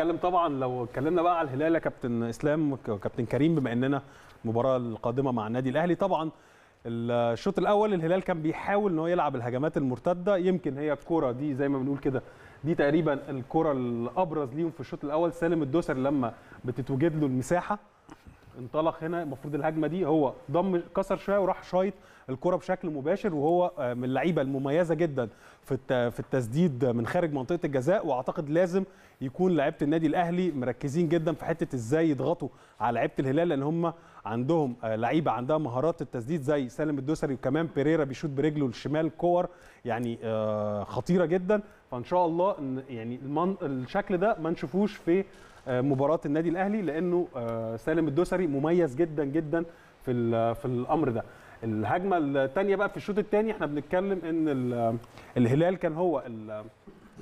نتكلم طبعا لو اتكلمنا بقى على الهلال يا كابتن اسلام وكابتن كريم بما اننا المباراه القادمه مع النادي الاهلي طبعا الشوط الاول الهلال كان بيحاول ان هو يلعب الهجمات المرتده يمكن هي الكره دي زي ما بنقول كده دي تقريبا الكره الابرز ليهم في الشوط الاول سالم الدوسري لما بتتوجد له المساحه انطلق هنا المفروض الهجمه دي هو ضم كسر شويه وراح شايط الكره بشكل مباشر وهو آه، من اللعيبه المميزه جدا في في التسديد من خارج منطقه الجزاء واعتقد لازم يكون لعيبه النادي الاهلي مركزين جدا في حته ازاي يضغطوا على لعيبه الهلال لان هم عندهم آه، لعيبه عندها مهارات التسديد زي سالم الدوسري وكمان بيريرا بيشوط برجله الشمال كور يعني آه، خطيره جدا فان شاء الله يعني الشكل ده ما نشوفوش في آه، مباراه النادي الاهلي لانه سالم الدوسري مميز جدا جدا في في الامر ده الهجمه الثانيه بقى في الشوط الثاني احنا بنتكلم ان الهلال كان هو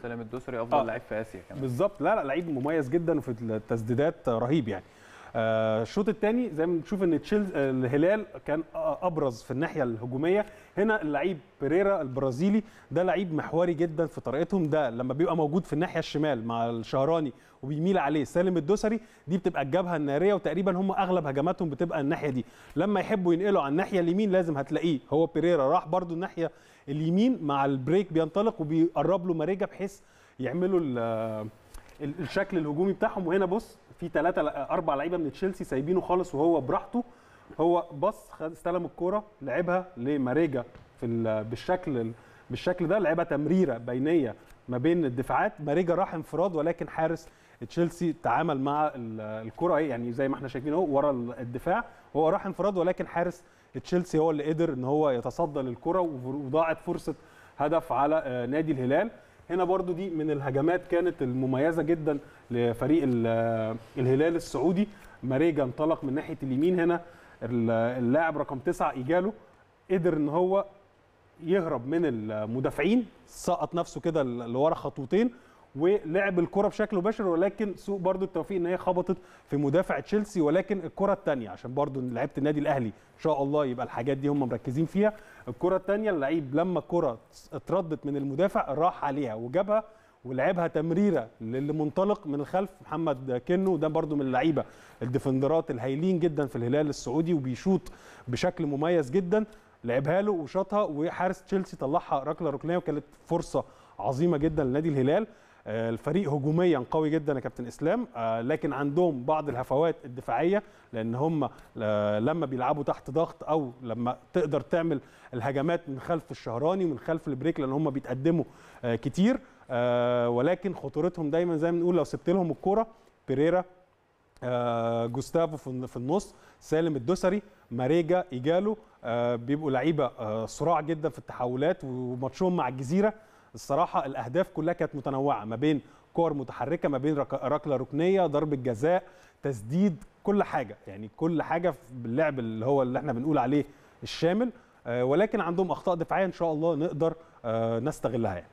سالم الدوسري افضل آه. لعيب في اسيا كمان بالظبط لا لا لعيب مميز جدا وفي التسديدات رهيب يعني آه، الشوط الثاني زي ما بنشوف ان تشيلز الهلال كان ابرز في الناحيه الهجوميه هنا اللعيب بيريرا البرازيلي ده لعيب محوري جدا في طريقتهم ده لما بيبقى موجود في الناحيه الشمال مع الشهراني وبيميل عليه سالم الدوسري دي بتبقى الجبهه الناريه وتقريبا هم اغلب هجماتهم بتبقى الناحيه دي لما يحبوا ينقلوا على الناحيه اليمين لازم هتلاقيه هو بيريرا راح برده الناحيه اليمين مع البريك بينطلق وبيقرب له ماريجا بحيث يعملوا الشكل الهجومي بتاعهم وهنا بص في ثلاثه اربع لعيبه من تشيلسي سايبينه خالص وهو براحته هو بص استلم الكوره لعبها لماريجا في بالشكل بالشكل ده لعبها تمريره بينيه ما بين الدفاعات ماريجا راح انفراد ولكن حارس تشيلسي تعامل مع الكره إيه، يعني زي ما احنا شايفين اهو ورا الدفاع هو راح انفراد ولكن حارس تشيلسي هو اللي قدر ان هو يتصدى للكره وضاعت فرصه هدف على آه، نادي الهلال هنا برضو دي من الهجمات كانت المميزه جدا لفريق الهلال السعودي ماريجا انطلق من ناحيه اليمين هنا اللاعب رقم تسعة ايجاله قدر ان هو يهرب من المدافعين سقط نفسه كده لورا خطوتين ولعب الكره بشكل مباشر ولكن سوء برضو التوفيق ان هي خبطت في مدافع تشيلسي ولكن الكره الثانيه عشان برضو لعيبه النادي الاهلي ان شاء الله يبقى الحاجات دي هم مركزين فيها الكره الثانيه اللعيب لما الكره اتردت من المدافع راح عليها وجابها ولعبها تمريره للي منطلق من الخلف محمد كنو ده برضو من اللعيبه الديفندرات الهايلين جدا في الهلال السعودي وبيشوط بشكل مميز جدا لعبها له وشاطها وحارس تشيلسي طلعها ركله ركنيه وكانت فرصه عظيمه جدا لنادي الهلال آه، الفريق هجوميا قوي جدا يا كابتن اسلام آه، لكن عندهم بعض الهفوات الدفاعيه لان هم آه، لما بيلعبوا تحت ضغط او لما تقدر تعمل الهجمات من خلف الشهراني ومن خلف البريك لان هم بيتقدموا كتير ولكن خطورتهم دايما زي ما بنقول لو سبت لهم الكوره بيريرا جوستافو في النص سالم الدوسري ماريجا ايجالو بيبقوا لعيبه صراع جدا في التحولات وماتشهم مع الجزيره الصراحه الاهداف كلها كانت متنوعه ما بين كور متحركه ما بين ركله ركنيه ضربه جزاء تسديد كل حاجه يعني كل حاجه باللعب اللي هو اللي احنا بنقول عليه الشامل آه، ولكن عندهم اخطاء دفاعيه ان شاء الله نقدر آه، نستغلها يعني.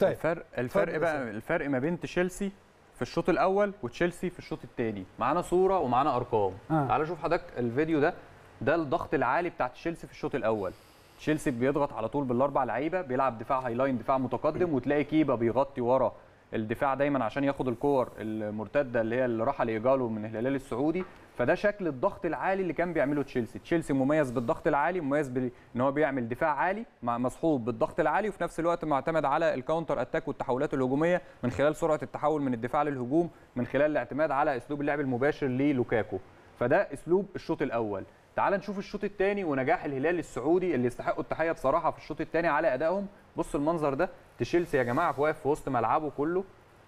طيب الفرق الفرق بقى الفرق ما بين تشيلسي في الشوط الاول وتشيلسي في الشوط الثاني معانا صوره ومعانا ارقام آه. تعال شوف حضرتك الفيديو ده ده الضغط العالي بتاع تشيلسي في الشوط الاول تشيلسي بيضغط على طول بالاربع لعيبه بيلعب دفاع هاي لاين دفاع متقدم وتلاقي كيبا بيغطي ورا الدفاع دايما عشان ياخد الكور المرتده اللي هي اللي راح لايجالو من الهلال السعودي فده شكل الضغط العالي اللي كان بيعمله تشيلسي تشيلسي مميز بالضغط العالي مميز ان هو بيعمل دفاع عالي مع مصحوب بالضغط العالي وفي نفس الوقت معتمد على الكاونتر اتاك والتحولات الهجوميه من خلال سرعه التحول من الدفاع للهجوم من خلال الاعتماد على اسلوب اللعب المباشر للوكاكو فده اسلوب الشوط الاول تعال نشوف الشوط الثاني ونجاح الهلال السعودي اللي يستحقوا التحيه بصراحه في الشوط الثاني على ادائهم بص المنظر ده تشيلسي يا جماعه واقف في وسط ملعبه كله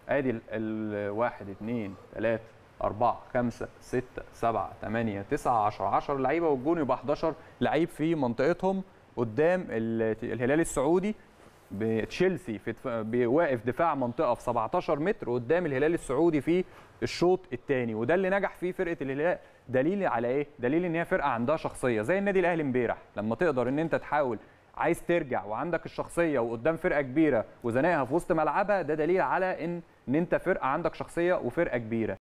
ادي الواحد اثنين ثلاثة أربعة خمسة ستة سبعة ثمانية تسعة عشر عشر لعيبة والجون يبقى 11 لعيب في منطقتهم قدام الهلال السعودي بتشيلسي في بواقف دفاع منطقه في 17 متر قدام الهلال السعودي في الشوط الثاني وده اللي نجح فيه فرقه الهلال دليل على ايه دليل ان هي فرقه عندها شخصيه زي النادي الاهلي امبارح لما تقدر ان انت تحاول عايز ترجع وعندك الشخصيه وقدام فرقه كبيره وزناقها في وسط ملعبها ده دليل على ان ان انت فرقه عندك شخصيه وفرقه كبيره